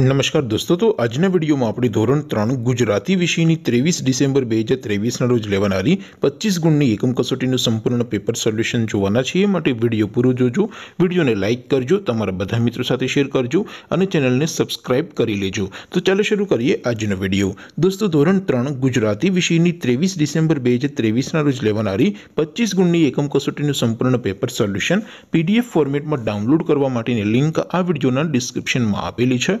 નમસ્કાર દોસ્તો તો આજના વિડીયોમાં આપણી ધોરણ ત્રણ ગુજરાતી વિષયની ત્રેવીસ ડિસેમ્બર બે હજાર ત્રેવીસના રોજ લેવાનારી પચીસ ગુણની એકમ કસોટીનું સંપૂર્ણ પેપર સોલ્યુશન જોવાના છીએ માટે વિડીયો પૂરો જોજો વિડીયોને લાઇક કરજો તમારા બધા મિત્રો સાથે શેર કરજો અને ચેનલને સબસ્ક્રાઇબ કરી લેજો તો ચાલો શરૂ કરીએ આજનો વિડીયો દોસ્તો ધોરણ ત્રણ ગુજરાતી વિષયની ત્રેવીસ ડિસેમ્બર બે હજાર ત્રેવીસના રોજ લેવાનારી પચીસ ગુણની એકમ કસોટીનું સંપૂર્ણ પેપર સોલ્યુશન પીડીએફ ફોર્મેટમાં ડાઉનલોડ કરવા માટેની લિંક આ વિડીયોના ડિસ્ક્રિપ્શનમાં આપેલી છે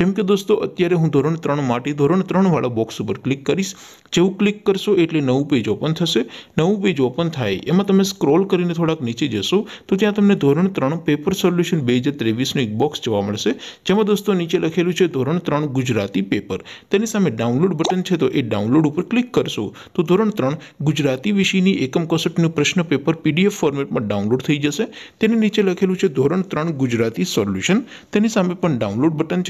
જેમ કે દોસ્તો અત્યારે હું ધોરણ ત્રણ માટે ધોરણ ત્રણવાળા બોક્સ ઉપર ક્લિક કરીશ જેવું ક્લિક કરશો એટલે નવું પેજ ઓપન થશે નવું પેજ ઓપન થાય એમાં તમે સ્ક્રોલ કરીને થોડાક નીચે જશો તો ત્યાં તમને ધોરણ ત્રણ પેપર સોલ્યુશન બે હજાર ત્રેવીસનું એક બોક્સ જોવા મળશે જેમાં દોસ્તો નીચે લખેલું છે ધોરણ ત્રણ ગુજરાતી પેપર તેની સામે ડાઉનલોડ બટન છે તો એ ડાઉનલોડ ઉપર ક્લિક કરશો તો ધોરણ ત્રણ ગુજરાતી વિષયની એકમ કોસટનું પ્રશ્ન પેપર પીડીએફ ફોર્મેટમાં ડાઉનલોડ થઈ જશે તેની નીચે લખેલું છે ધોરણ ત્રણ ગુજરાતી સોલ્યુશન તેની સામે પણ ડાઉનલોડ બટન છે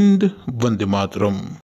ગોવિંદ વંદે માતરમ